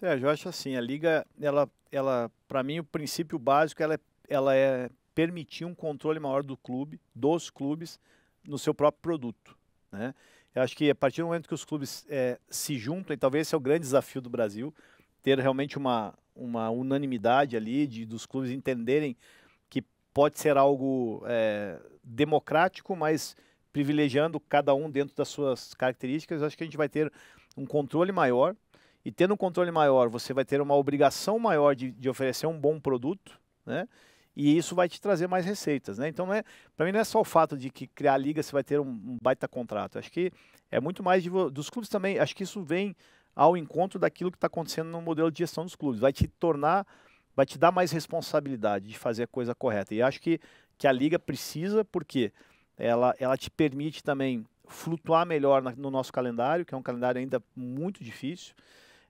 Sérgio, eu acho assim, a liga, ela, ela para mim, o princípio básico, ela é, ela é permitir um controle maior do clube, dos clubes, no seu próprio produto, né? Eu acho que a partir do momento que os clubes é, se juntam, e talvez esse é o grande desafio do Brasil, ter realmente uma, uma unanimidade ali de, dos clubes entenderem que pode ser algo é, democrático, mas privilegiando cada um dentro das suas características, acho que a gente vai ter um controle maior e tendo um controle maior, você vai ter uma obrigação maior de, de oferecer um bom produto, né? E isso vai te trazer mais receitas, né? Então, é, para mim não é só o fato de que criar a liga você vai ter um, um baita contrato. Acho que é muito mais de, dos clubes também. Acho que isso vem ao encontro daquilo que está acontecendo no modelo de gestão dos clubes. Vai te tornar, vai te dar mais responsabilidade de fazer a coisa correta. E acho que, que a liga precisa, porque ela, ela te permite também flutuar melhor na, no nosso calendário, que é um calendário ainda muito difícil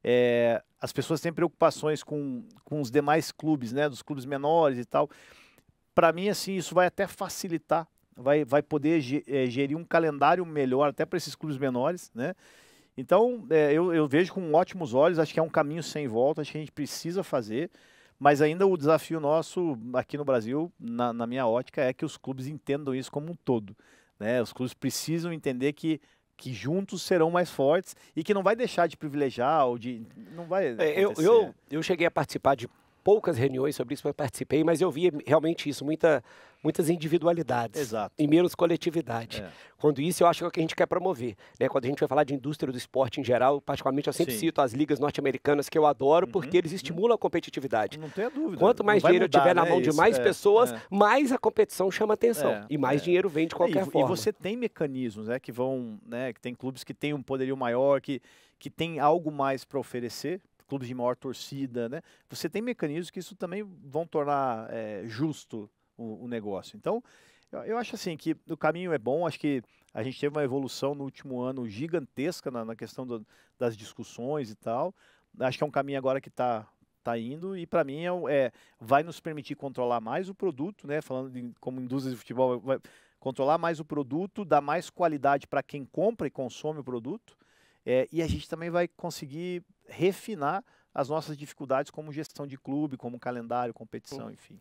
é, as pessoas têm preocupações com, com os demais clubes, né, dos clubes menores e tal. Para mim, assim, isso vai até facilitar, vai, vai poder é, gerir um calendário melhor até para esses clubes menores, né? Então, é, eu, eu vejo com ótimos olhos, acho que é um caminho sem volta, acho que a gente precisa fazer, mas ainda o desafio nosso aqui no Brasil, na, na minha ótica, é que os clubes entendam isso como um todo. Né? Os clubes precisam entender que que juntos serão mais fortes e que não vai deixar de privilegiar ou de. Não vai. É, eu, eu, eu cheguei a participar de poucas reuniões sobre isso, eu participei, mas eu vi realmente isso, muita, muitas individualidades Exato. e menos coletividade. É. Quando isso, eu acho que é o que a gente quer promover. Né? Quando a gente vai falar de indústria do esporte em geral, particularmente eu sempre Sim. cito as ligas norte-americanas que eu adoro, uhum. porque eles uhum. estimulam a competitividade. Não tenha dúvida. Quanto mais dinheiro mudar, tiver na né? mão de mais é. pessoas, é. mais a competição chama atenção é, e mais é. dinheiro vem de é, qualquer e, forma. E você tem mecanismos né, que vão, né, que tem clubes que têm um poderio maior, que, que tem algo mais para oferecer, clubes de maior torcida, né? Você tem mecanismos que isso também vão tornar é, justo o, o, negócio. Então, eu, eu, acho assim que o caminho é bom, acho que a gente teve uma evolução no último ano gigantesca na, na questão do, das discussões e tal. Acho que é um caminho agora que está tá indo e para mim é, é, vai nos permitir controlar mais o produto, né? Falando de, como indústria de futebol, vai controlar mais o produto, dar mais qualidade para quem compra e consome o produto é, e a gente também vai conseguir refinar as nossas dificuldades como gestão de clube, como calendário, competição, enfim.